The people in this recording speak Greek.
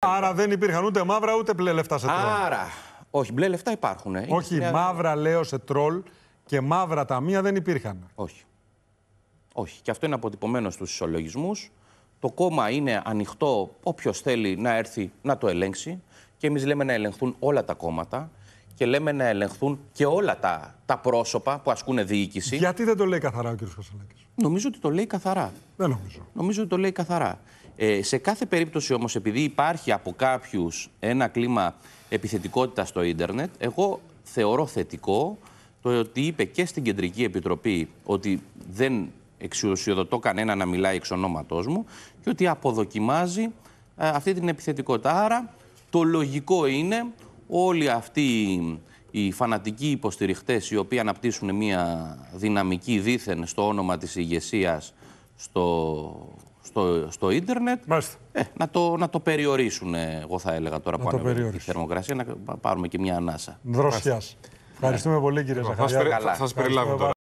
Άρα δεν υπήρχαν ούτε μαύρα ούτε μπλε λεφτά σε τρόλ. Άρα. Όχι, μπλε λεφτά υπάρχουν. Ε. Όχι, μαύρα λέω σε τρόλ και μαύρα ταμεία δεν υπήρχαν. Όχι. Όχι. Και αυτό είναι αποτυπωμένο στους ισολογισμούς. Το κόμμα είναι ανοιχτό. Όποιος θέλει να έρθει να το ελέγξει. Και εμείς λέμε να ελεγχθούν όλα τα κόμματα και λέμε να ελεγχθούν και όλα τα, τα πρόσωπα που ασκούν διοίκηση. Γιατί δεν το λέει καθαρά ο κ. Κασαλάκη. Νομίζω ότι το λέει καθαρά. Δεν νομίζω. Νομίζω ότι το λέει καθαρά. Ε, σε κάθε περίπτωση όμως, επειδή υπάρχει από κάποιους ένα κλίμα επιθετικότητας στο ίντερνετ, εγώ θεωρώ θετικό το ότι είπε και στην Κεντρική Επιτροπή ότι δεν εξουσιοδοτώ κανένα να μιλάει εξ ονόματός μου και ότι αποδοκιμάζει ε, αυτή την επιθετικότητα. Άρα το λογικό είναι όλοι αυτοί οι φανατικοί υποστηριχτές οι οποίοι αναπτύσσουν μια δυναμική δίθεν στο όνομα της ηγεσίας στο στο, στο ίντερνετ. Ε, να, το, να το περιορίσουν, ε, εγώ θα έλεγα τώρα να που η θερμοκρασία, να πάρουμε και μια ανάσα. Δροσιάς. Ευχαριστούμε πολύ κύριε Ζαχαριά. Θα σας περιλάβω τώρα.